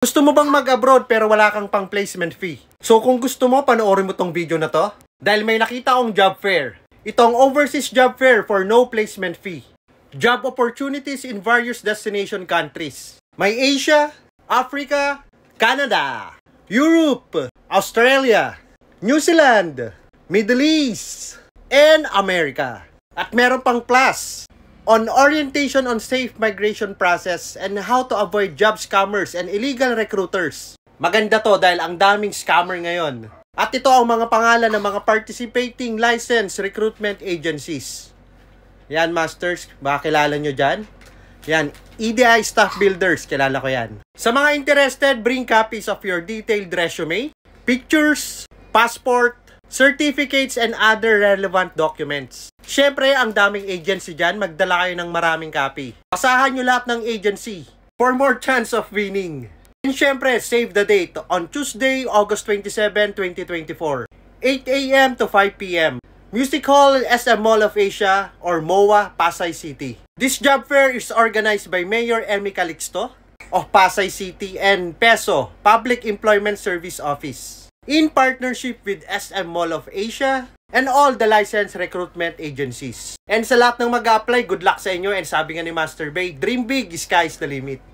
Gusto mo bang mag-abroad pero wala kang pang placement fee? So kung gusto mo, panoorin mo tong video na to. Dahil may nakita akong job fair. Ito ang overseas job fair for no placement fee. Job opportunities in various destination countries. May Asia, Africa, Canada, Europe, Australia, New Zealand, Middle East, and America. At meron pang plus on orientation on safe migration process and how to avoid job scammers and illegal recruiters. Maganda to dahil ang daming scammer ngayon. At ito ang mga pangalan ng mga participating licensed recruitment agencies. Yan, masters, baka kilala nyo dyan. Yan, EDI Staff Builders, kilala ko yan. Sa mga interested, bring copies of your detailed resume, pictures, passport, certificates, and other relevant documents. Siyempre, ang daming agency dyan, magdala kayo ng maraming copy. Pasahan nyo lahat ng agency for more chance of winning. And syempre, save the date on Tuesday, August 27, 2024, 8 a.m. to 5 p.m. Music Hall, SM Mall of Asia, or MOA, Pasay City. This job fair is organized by Mayor Emmy Calixto of Pasay City and PESO, Public Employment Service Office in partnership with SM Mall of Asia and all the licensed recruitment agencies. And sa lahat ng mag-apply, good luck sa inyo and sabi nga ni Master Bay, dream big, sky's the limit.